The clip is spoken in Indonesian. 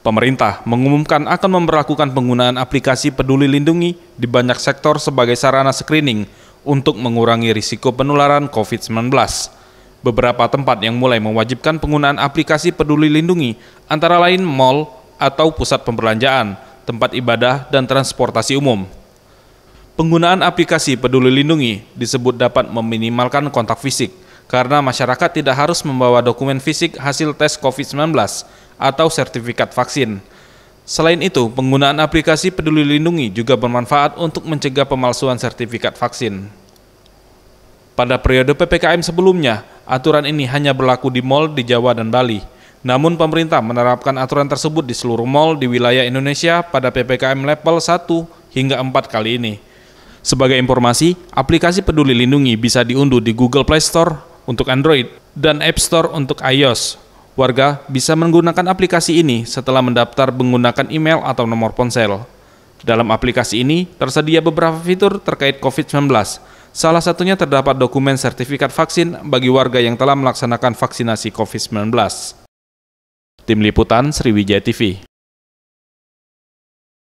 Pemerintah mengumumkan akan memperlakukan penggunaan aplikasi Peduli Lindungi di banyak sektor sebagai sarana screening untuk mengurangi risiko penularan COVID-19. Beberapa tempat yang mulai mewajibkan penggunaan aplikasi Peduli Lindungi antara lain mal atau pusat pemberlanjaan, tempat ibadah, dan transportasi umum. Penggunaan aplikasi Peduli Lindungi disebut dapat meminimalkan kontak fisik karena masyarakat tidak harus membawa dokumen fisik hasil tes COVID-19 atau sertifikat vaksin. Selain itu, penggunaan aplikasi Peduli Lindungi juga bermanfaat untuk mencegah pemalsuan sertifikat vaksin. Pada periode PPKM sebelumnya, aturan ini hanya berlaku di mal di Jawa dan Bali. Namun pemerintah menerapkan aturan tersebut di seluruh mal di wilayah Indonesia pada PPKM level 1 hingga 4 kali ini. Sebagai informasi, aplikasi Peduli Lindungi bisa diunduh di Google Play Store, untuk Android dan App Store untuk iOS. Warga bisa menggunakan aplikasi ini setelah mendaftar menggunakan email atau nomor ponsel. Dalam aplikasi ini tersedia beberapa fitur terkait COVID-19. Salah satunya terdapat dokumen sertifikat vaksin bagi warga yang telah melaksanakan vaksinasi COVID-19. Tim Liputan Sriwijaya TV